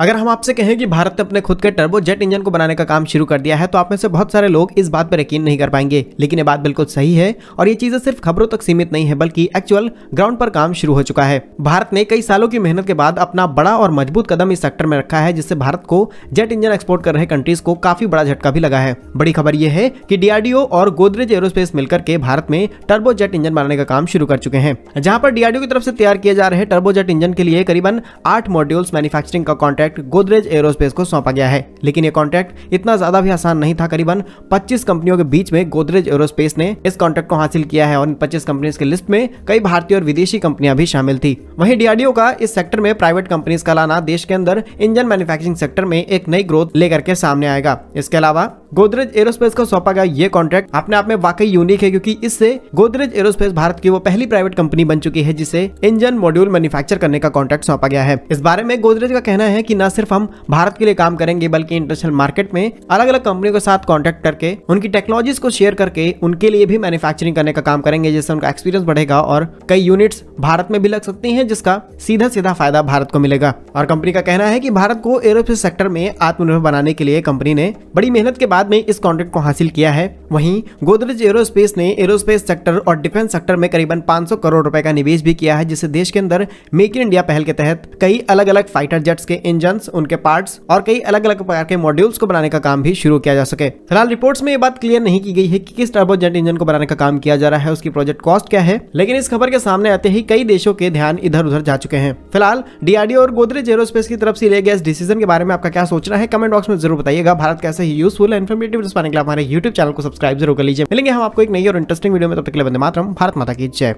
अगर हम आपसे कहें कि भारत ने अपने खुद के टर्बो जेट इंजन को बनाने का काम शुरू कर दिया है तो आप में से बहुत सारे लोग इस बात पर यकीन नहीं कर पाएंगे लेकिन ये बात बिल्कुल सही है और ये चीजें सिर्फ खबरों तक सीमित नहीं है बल्कि एक्चुअल ग्राउंड पर काम शुरू हो चुका है भारत ने कई सालों की मेहनत के बाद अपना बड़ा और मजबूत कदम इस सेक्टर में रखा है जिससे भारत को जेट इंजन एक्सपोर्ट कर रहे कंट्रीज को काफी बड़ा झटका भी लगा है बड़ी खबर ये है की डीआरडीओ और गोदरेज एरोस्पेस मिलकर के भारत में टर्बो जेट इंजन बनाने का काम शुरू कर चुके हैं जहाँ पर डीआरडीओ की तरफ से तैयार किए जा रहे टर्बो जेट इंजन के लिए करीबन आठ मॉड्यूल्स मैन्युफैक्चरिंग का कॉन्ट्रैक्ट गोदरेज एरोस्पेस को सौंपा गया है लेकिन ये कॉन्ट्रैक्ट इतना ज्यादा भी आसान नहीं था करीबन 25 कंपनियों के बीच में गोदरेज एरोस्पेस ने इस कॉन्ट्रैक्ट को हासिल किया है और इन पच्चीस कंपनीज के लिस्ट में कई भारतीय और विदेशी कंपनियां भी शामिल थी वहीं डीआरडीओ का इस सेक्टर में प्राइवेट कंपनीज का लाना देश के अंदर इंजन मैन्युफैक्चरिंग सेक्टर में एक नई ग्रोथ लेकर के सामने आएगा इसके अलावा गोदरेज एरोस्पेस को सौंपा गया ये कॉन्ट्रैक्ट अपने आप में वाकई यूनिक है क्योंकि इससे गोदरेज एरोस्पेस भारत की वो पहली प्राइवेट कंपनी बन चुकी है जिसे इंजन मॉड्यूल मैन्युफैक्चर करने का कॉन्ट्रैक्ट सौंपा गया है इस बारे में गोदरेज का कहना है की न सिर्फ हम भारत के लिए काम करेंगे बल्कि इंटरनेशनल मार्केट में अलग अलग कंपनियों के साथ कॉन्ट्रैक्ट करके उनकी टेक्नोलॉजीज को शेयर करके उनके लिए भी मैन्युफैक्चरिंग करने का काम करेंगे जिससे उनका एक्सपीरियंस बढ़ेगा और कई यूनिट्स भारत में भी लग सकती है जिसका सीधा सीधा फायदा भारत को मिलेगा और कंपनी का कहना है की भारत को एरोस्पेस सेक्टर में आत्मनिर्भर बनाने के लिए कंपनी ने बड़ी मेहनत के बाद में इस कॉन्ट्रैक्ट को हासिल किया है वहीं गोदरेज एरोस्पेस ने एरोस्पेस सेक्टर और डिफेंस सेक्टर में करीबन 500 करोड़ रुपए का निवेश भी किया है जिससे देश के अंदर मेक इन इंडिया पहल के तहत कई अलग अलग फाइटर जेट्स के इंजन उनके पार्ट और कई अलग अलग प्रकार के मॉड्यूल्स को बनाने का काम भी शुरू किया जा सके फिलहाल रिपोर्ट में ये बात क्लियर नहीं की गई है कि किस जेट इंजन को बनाने का काम किया जा रहा है उसकी प्रोजेक्ट कॉस्ट क्या है लेकिन इस खबर के सामने आते ही कई देशों के ध्यान इधर उधर जा चुके हैं फिलहाल डीआरडीओ और गोदरेज एरोस्पेस की तरफ से लिए गए इस डिसीजन के बारे में आपका क्या सोचना है कमेंट बॉक्स में जरूर बताइएगा भारत कैसे ही यूजफुल एंड इन्फॉर्मेटिव पाने के लिए हमारे यूट्यूब चैनल को सब्सक्राइब जरूर कर लीजिए मिलेंगे हम आपको एक नई और इंटरेस्टिंग वीडियो में तब तक के लिए बंदे मातरम भारत माता की जय